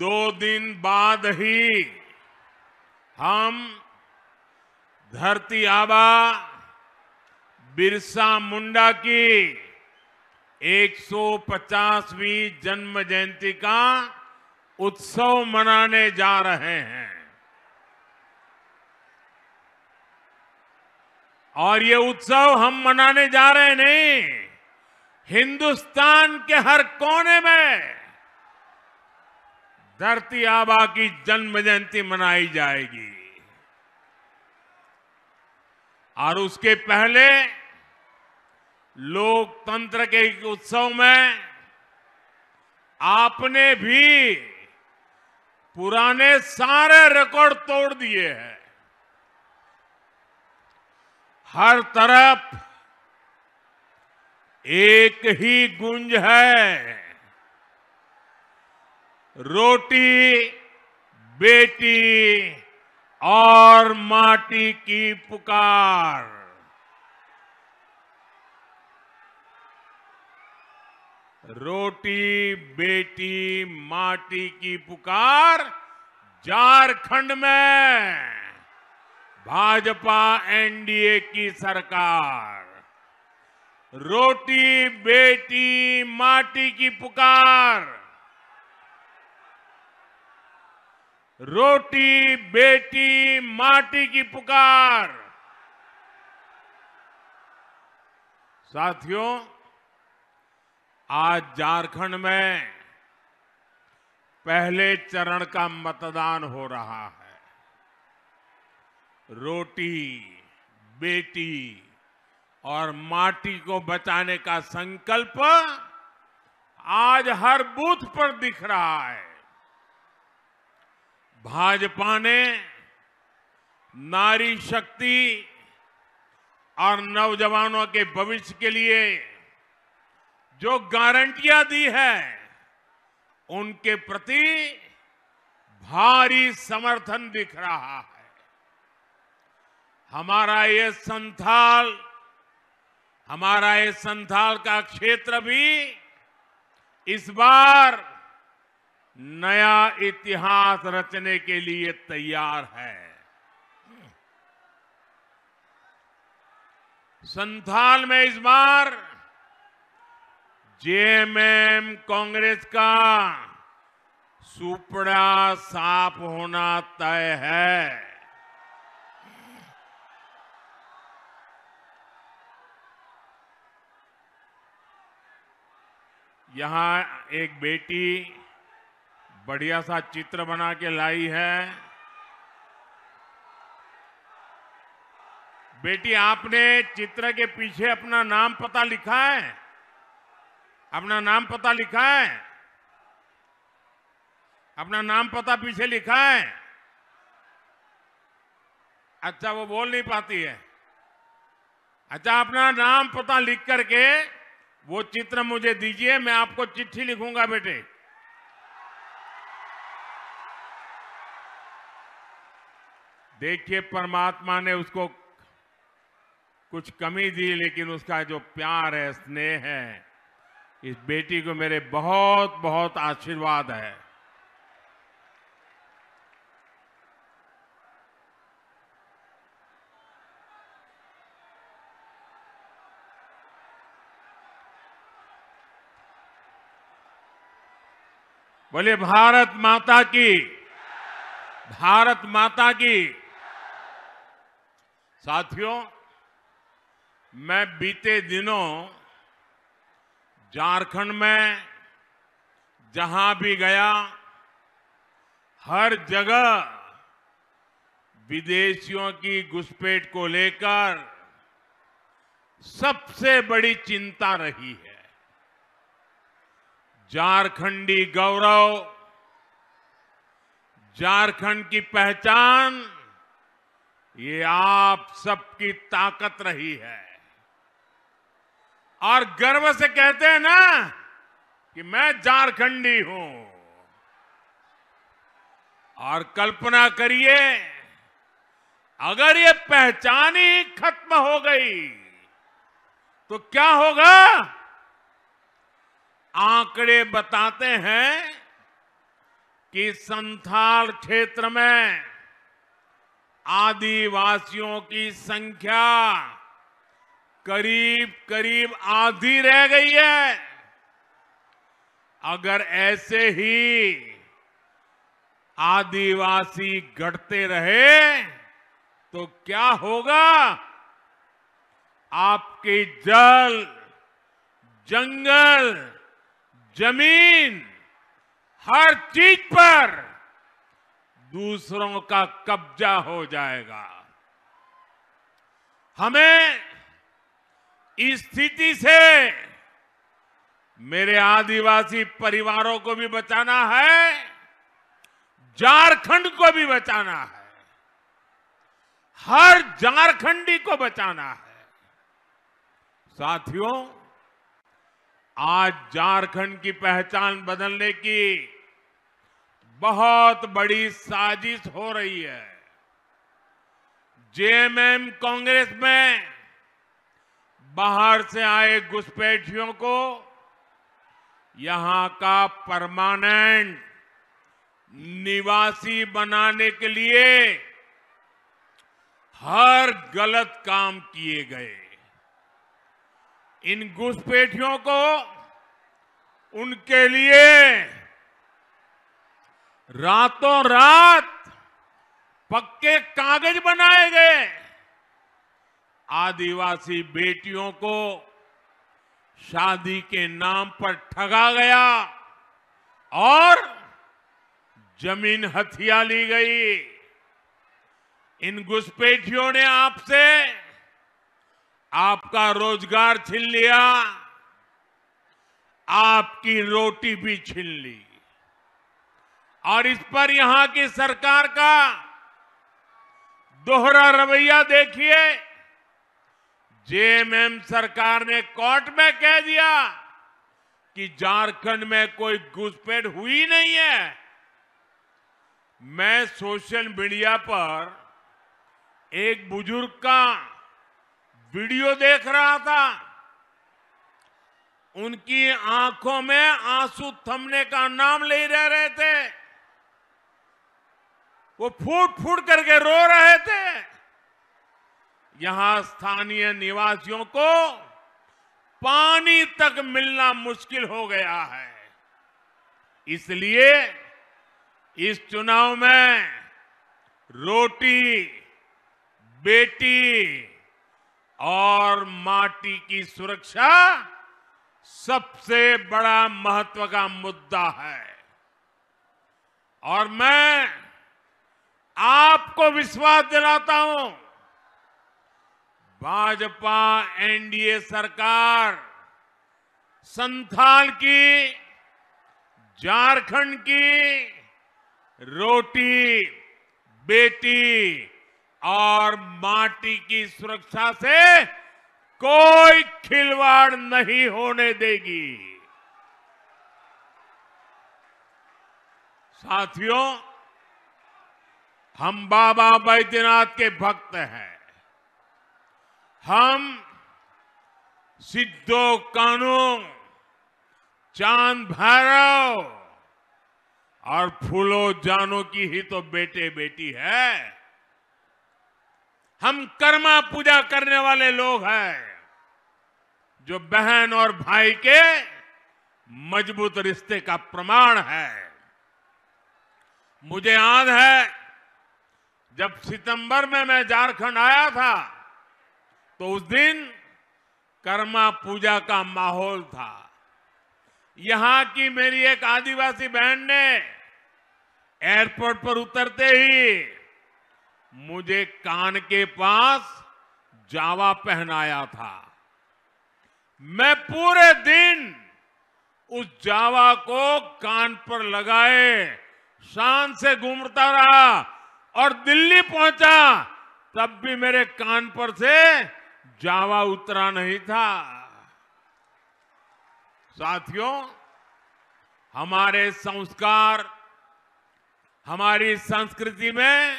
दो दिन बाद ही हम धरती आबा बिरसा मुंडा की 150वीं जन्म जयंती का उत्सव मनाने जा रहे हैं और ये उत्सव हम मनाने जा रहे नहीं हिंदुस्तान के हर कोने में धरती आबा की जन्म जयंती मनाई जाएगी और उसके पहले लोकतंत्र के उत्सव में आपने भी पुराने सारे रिकॉर्ड तोड़ दिए हैं हर तरफ एक ही गुंज है रोटी बेटी और माटी की पुकार रोटी बेटी माटी की पुकार झारखंड में भाजपा एनडीए की सरकार रोटी बेटी माटी की पुकार रोटी बेटी माटी की पुकार साथियों आज झारखंड में पहले चरण का मतदान हो रहा है रोटी बेटी और माटी को बचाने का संकल्प आज हर बूथ पर दिख रहा है भाजपा ने नारी शक्ति और नौजवानों के भविष्य के लिए जो गारंटियां दी है उनके प्रति भारी समर्थन दिख रहा है हमारा ये संथाल हमारा ये संथाल का क्षेत्र भी इस बार नया इतिहास रचने के लिए तैयार है संथाल में इस बार जेएमएम कांग्रेस का सुपड़ा साफ होना तय है यहां एक बेटी बढ़िया सा चित्र बना के लाई है बेटी आपने चित्र के पीछे अपना नाम पता लिखा है अपना नाम पता लिखा है अपना नाम पता पीछे लिखा है अच्छा वो बोल नहीं पाती है अच्छा अपना नाम पता लिख करके वो चित्र मुझे दीजिए मैं आपको चिट्ठी लिखूंगा बेटे देखिए परमात्मा ने उसको कुछ कमी दी लेकिन उसका जो प्यार है स्नेह है इस बेटी को मेरे बहुत बहुत आशीर्वाद है बोले भारत माता की भारत माता की साथियों मैं बीते दिनों झारखंड में जहां भी गया हर जगह विदेशियों की घुसपैठ को लेकर सबसे बड़ी चिंता रही है झारखंडी गौरव झारखंड की पहचान ये आप सबकी ताकत रही है और गर्व से कहते हैं ना कि मैं झारखंडी हूं और कल्पना करिए अगर ये पहचान ही खत्म हो गई तो क्या होगा आंकड़े बताते हैं कि संथाल क्षेत्र में आदिवासियों की संख्या करीब करीब आधी रह गई है अगर ऐसे ही आदिवासी घटते रहे तो क्या होगा आपके जल जंगल जमीन हर चीज पर दूसरों का कब्जा हो जाएगा हमें इस स्थिति से मेरे आदिवासी परिवारों को भी बचाना है झारखंड को भी बचाना है हर झारखंडी को बचाना है साथियों आज झारखंड की पहचान बदलने की बहुत बड़ी साजिश हो रही है जेएमएम कांग्रेस में बाहर से आए घुसपैठियों को यहां का परमानेंट निवासी बनाने के लिए हर गलत काम किए गए इन घुसपैठियों को उनके लिए रातों रात पक्के कागज बनाए गए आदिवासी बेटियों को शादी के नाम पर ठगा गया और जमीन हथिया ली गई इन घुसपैठियों ने आपसे आपका रोजगार छीन लिया आपकी रोटी भी छीन ली और इस पर यहां की सरकार का दोहरा रवैया देखिए जेएमएम सरकार ने कोर्ट में कह दिया कि झारखंड में कोई घुसपैठ हुई नहीं है मैं सोशल मीडिया पर एक बुजुर्ग का वीडियो देख रहा था उनकी आंखों में आंसू थमने का नाम ले रह रहे थे वो फूट फूट करके रो रहे थे यहां स्थानीय निवासियों को पानी तक मिलना मुश्किल हो गया है इसलिए इस चुनाव में रोटी बेटी और माटी की सुरक्षा सबसे बड़ा महत्व का मुद्दा है और मैं आपको विश्वास दिलाता हूं भाजपा एनडीए सरकार संथाल की झारखंड की रोटी बेटी और माटी की सुरक्षा से कोई खिलवाड़ नहीं होने देगी साथियों हम बाबा बैद्यनाथ के भक्त हैं हम सिद्धो कानू चांद भैरव और फूलो जानो की ही तो बेटे बेटी है हम कर्मा पूजा करने वाले लोग हैं जो बहन और भाई के मजबूत रिश्ते का प्रमाण है मुझे याद है जब सितंबर में मैं झारखंड आया था तो उस दिन कर्मा पूजा का माहौल था यहां की मेरी एक आदिवासी बहन ने एयरपोर्ट पर उतरते ही मुझे कान के पास जावा पहनाया था मैं पूरे दिन उस जावा को कान पर लगाए शान से घूमता रहा और दिल्ली पहुंचा तब भी मेरे कान पर से जावा उतरा नहीं था साथियों हमारे संस्कार हमारी संस्कृति में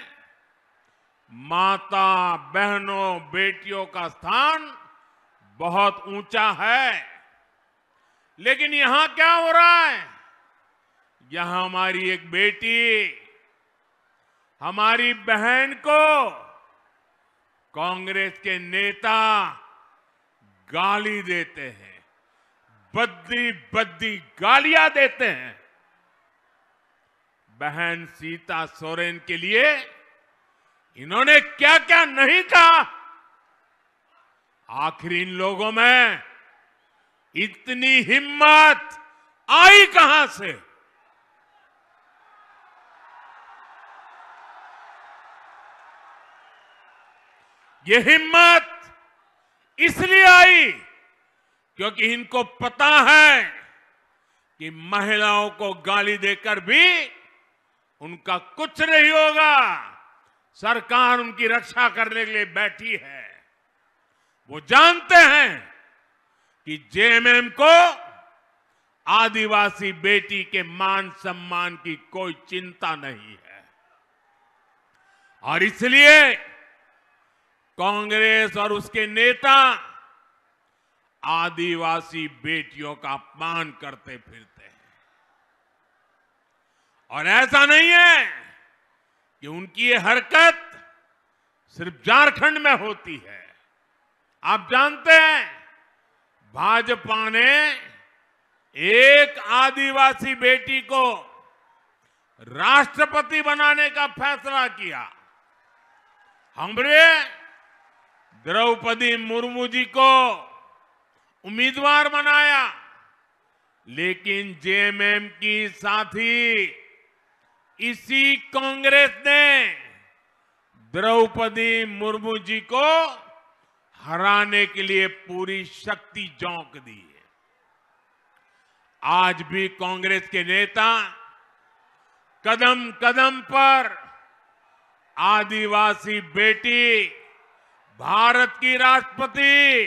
माता बहनों बेटियों का स्थान बहुत ऊंचा है लेकिन यहां क्या हो रहा है यहां हमारी एक बेटी हमारी बहन को कांग्रेस के नेता गाली देते हैं बद्दी बद्दी गालियां देते हैं बहन सीता सोरेन के लिए इन्होंने क्या क्या नहीं कहा आखिर इन लोगों में इतनी हिम्मत आई कहां से ये हिम्मत इसलिए आई क्योंकि इनको पता है कि महिलाओं को गाली देकर भी उनका कुछ नहीं होगा सरकार उनकी रक्षा करने के लिए बैठी है वो जानते हैं कि जेएमएम को आदिवासी बेटी के मान सम्मान की कोई चिंता नहीं है और इसलिए कांग्रेस और उसके नेता आदिवासी बेटियों का अपमान करते फिरते हैं और ऐसा नहीं है कि उनकी ये हरकत सिर्फ झारखंड में होती है आप जानते हैं भाजपा ने एक आदिवासी बेटी को राष्ट्रपति बनाने का फैसला किया हमरे द्रौपदी मुर्मू जी को उम्मीदवार बनाया लेकिन जेएमएम की साथी इसी कांग्रेस ने द्रौपदी मुर्मू जी को हराने के लिए पूरी शक्ति झोंक दी है आज भी कांग्रेस के नेता कदम कदम पर आदिवासी बेटी भारत की राष्ट्रपति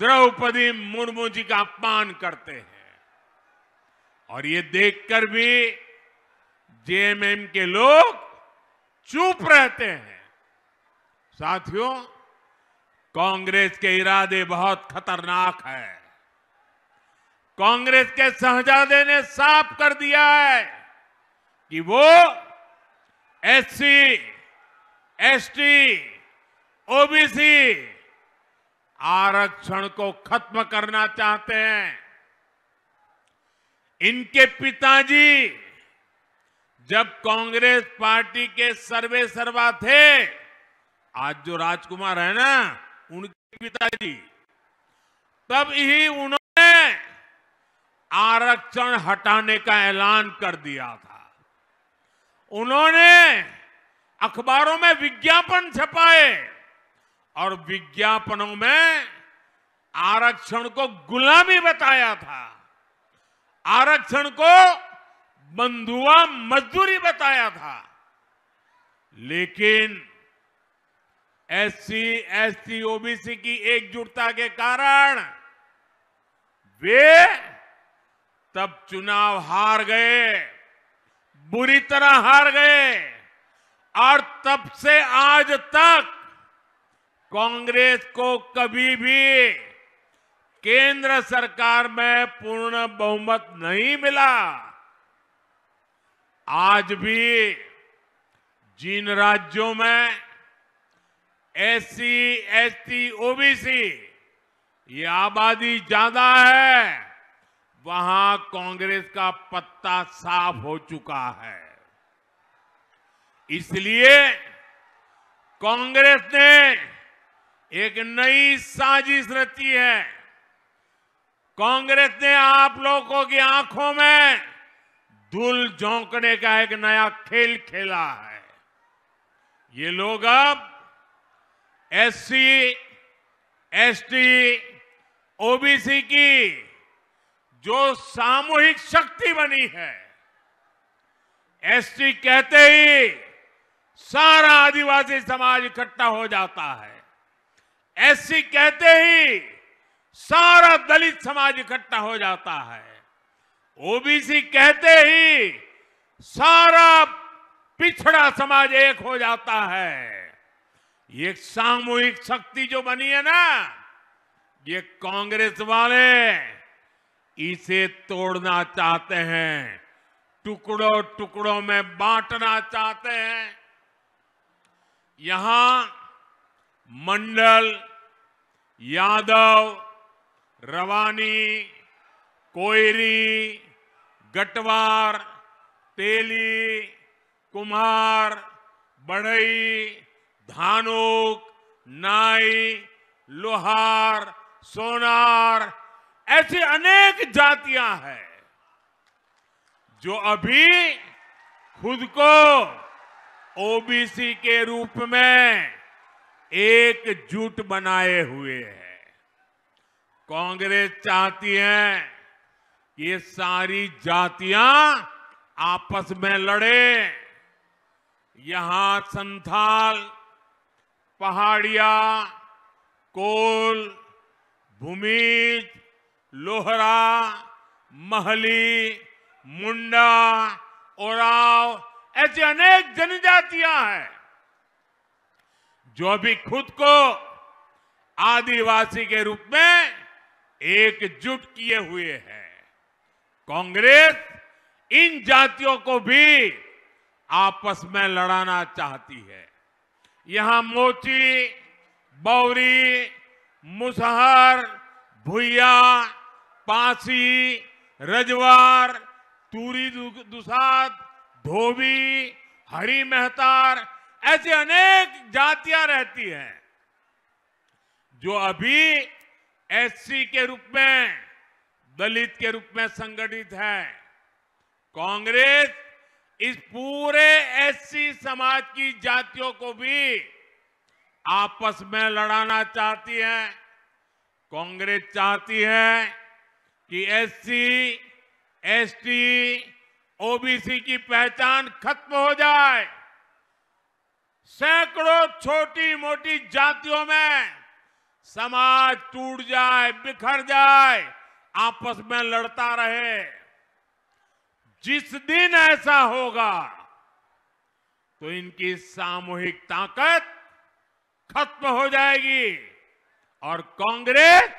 द्रौपदी मुर्मू जी का अपमान करते हैं और ये देखकर भी जेएमएम के लोग चुप रहते हैं साथियों कांग्रेस के इरादे बहुत खतरनाक है कांग्रेस के शहजादे ने साफ कर दिया है कि वो एससी एसटी ओबीसी आरक्षण को खत्म करना चाहते हैं इनके पिताजी जब कांग्रेस पार्टी के सर्वे सर्वा थे आज जो राजकुमार है ना उनके पिताजी तब ही उन्होंने आरक्षण हटाने का ऐलान कर दिया था उन्होंने अखबारों में विज्ञापन छपाए और विज्ञापनों में आरक्षण को गुलामी बताया था आरक्षण को बंधुआ मजदूरी बताया था लेकिन एससी एसटी ओबीसी की एकजुटता के कारण वे तब चुनाव हार गए बुरी तरह हार गए और तब से आज तक कांग्रेस को कभी भी केंद्र सरकार में पूर्ण बहुमत नहीं मिला आज भी जिन राज्यों में एससी एसटी ओबीसी ये आबादी ज्यादा है वहां कांग्रेस का पत्ता साफ हो चुका है इसलिए कांग्रेस ने एक नई साजिश रची है कांग्रेस ने आप लोगों की आंखों में धूल झोंकने का एक नया खेल खेला है ये लोग अब एससी, एसटी, ओबीसी की जो सामूहिक शक्ति बनी है एसटी कहते ही सारा आदिवासी समाज इकट्ठा हो जाता है ऐसी कहते ही सारा दलित समाज इकट्ठा हो जाता है ओबीसी कहते ही सारा पिछड़ा समाज एक हो जाता है ये सामूहिक शक्ति जो बनी है ना ये कांग्रेस वाले इसे तोड़ना चाहते हैं टुकड़ों टुकड़ों में बांटना चाहते हैं यहां मंडल यादव रवानी कोयरी गटवार तेली कुमार बढ़ई धानुक नाई लोहार सोनार ऐसी अनेक जातियां हैं जो अभी खुद को ओबीसी के रूप में एकजुट बनाए हुए है कांग्रेस चाहती है कि ये सारी जातियां आपस में लड़े यहां संथाल पहाड़िया कोल भूमिज लोहरा महली मुंडा ओराव ऐसी अनेक जनजातियां हैं जो अभी खुद को आदिवासी के रूप में एकजुट किए हुए हैं कांग्रेस इन जातियों को भी आपस में लड़ाना चाहती है यहां मोची बौरी मुसहर भुया पासी रजवार तूरी दुसाद धोबी हरी मेहतार ऐसी अनेक जातियां रहती हैं जो अभी एससी के रूप में दलित के रूप में संगठित है कांग्रेस इस पूरे एससी समाज की जातियों को भी आपस में लड़ाना चाहती है कांग्रेस चाहती है कि एससी, एसटी, ओबीसी की पहचान खत्म हो जाए सैकड़ों छोटी मोटी जातियों में समाज टूट जाए बिखर जाए आपस में लड़ता रहे जिस दिन ऐसा होगा तो इनकी सामूहिक ताकत खत्म हो जाएगी और कांग्रेस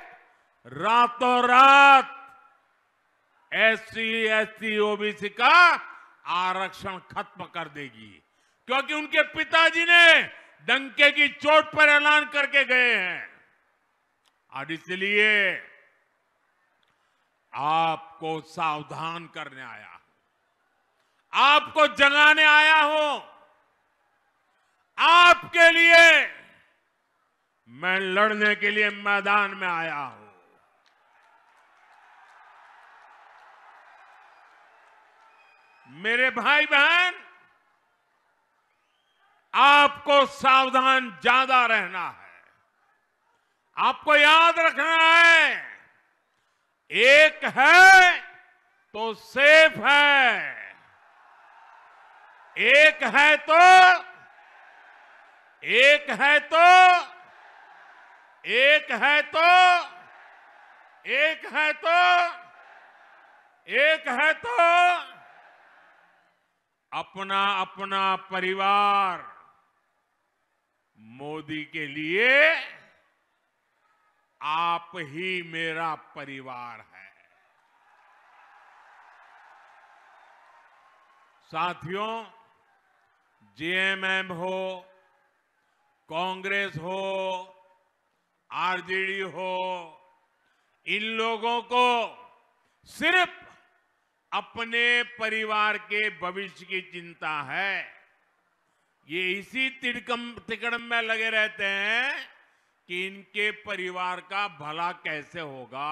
रातों रात एस एसटी ओबीसी का आरक्षण खत्म कर देगी क्योंकि उनके पिताजी ने डंके की चोट पर ऐलान करके गए हैं और इसलिए आपको सावधान करने आया आपको जगाने आया हूं आपके लिए मैं लड़ने के लिए मैदान में आया हूं मेरे भाई बहन आपको सावधान ज्यादा रहना है आपको याद रखना है एक है तो सेफ है एक है तो एक है तो एक है तो एक है तो एक है तो अपना अपना परिवार मोदी के लिए आप ही मेरा परिवार है साथियों जेएमएम हो कांग्रेस हो आरजेडी हो इन लोगों को सिर्फ अपने परिवार के भविष्य की चिंता है ये इसी तिड़कम तिकड़म में लगे रहते हैं कि इनके परिवार का भला कैसे होगा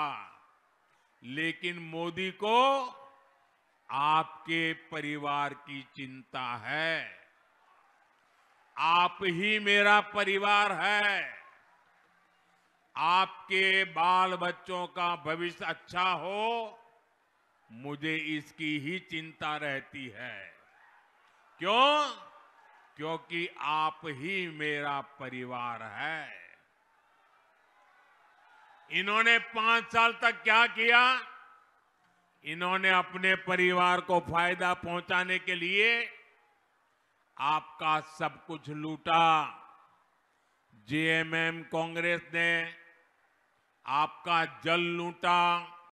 लेकिन मोदी को आपके परिवार की चिंता है आप ही मेरा परिवार है आपके बाल बच्चों का भविष्य अच्छा हो मुझे इसकी ही चिंता रहती है क्यों क्योंकि आप ही मेरा परिवार है इन्होंने पांच साल तक क्या किया इन्होंने अपने परिवार को फायदा पहुंचाने के लिए आपका सब कुछ लूटा जेएमएम कांग्रेस ने आपका जल लूटा